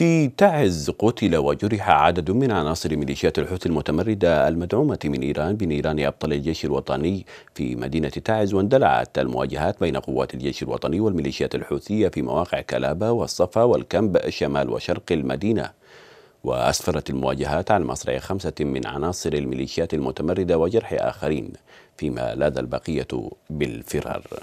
في تعز قتل وجرح عدد من عناصر ميليشيات الحوثي المتمردة المدعومة من إيران بنيران أبطال الجيش الوطني في مدينة تعز واندلعت المواجهات بين قوات الجيش الوطني والميليشيات الحوثية في مواقع كلابة والصفا والكمب شمال وشرق المدينة وأسفرت المواجهات عن مصرع خمسة من عناصر الميليشيات المتمردة وجرح آخرين فيما لاذ البقية بالفرار